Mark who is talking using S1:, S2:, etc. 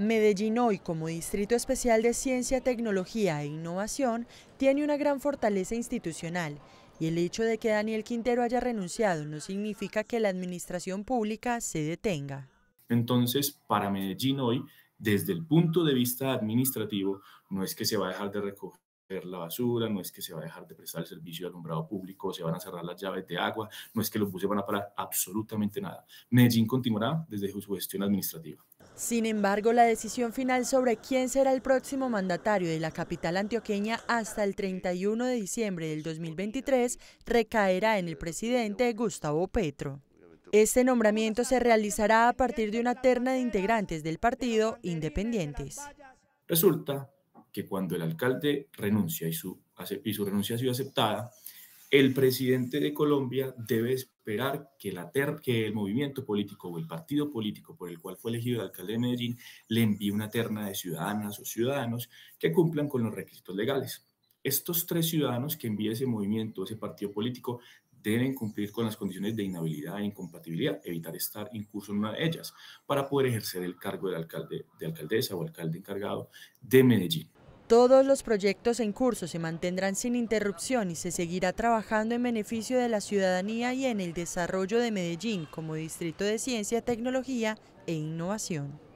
S1: Medellín hoy, como Distrito Especial de Ciencia, Tecnología e Innovación, tiene una gran fortaleza institucional y el hecho de que Daniel Quintero haya renunciado no significa que la administración pública se detenga.
S2: Entonces, para Medellín hoy, desde el punto de vista administrativo, no es que se va a dejar de recoger la basura, no es que se va a dejar de prestar el servicio de alumbrado público, se van a cerrar las llaves de agua, no es que los buses van a parar, absolutamente nada. Medellín continuará desde su gestión administrativa.
S1: Sin embargo, la decisión final sobre quién será el próximo mandatario de la capital antioqueña hasta el 31 de diciembre del 2023 recaerá en el presidente Gustavo Petro. Este nombramiento se realizará a partir de una terna de integrantes del partido independientes.
S2: Resulta que cuando el alcalde renuncia y su, renuncia ha sido aceptada, el presidente de Colombia debe esperar que, el movimiento político o el partido político por el cual fue elegido el alcalde de Medellín le envíe una terna de ciudadanas o ciudadanos que cumplan con los requisitos legales. Estos tres ciudadanos que envía ese movimiento, o ese partido político, deben cumplir con las condiciones de inhabilidad e incompatibilidad, evitar estar incluso en una de ellas, para poder ejercer el cargo de alcalde, de alcaldesa o alcalde encargado de Medellín.
S1: Todos los proyectos en curso se mantendrán sin interrupción y se seguirá trabajando en beneficio de la ciudadanía y en el desarrollo de Medellín como distrito de ciencia, tecnología e innovación.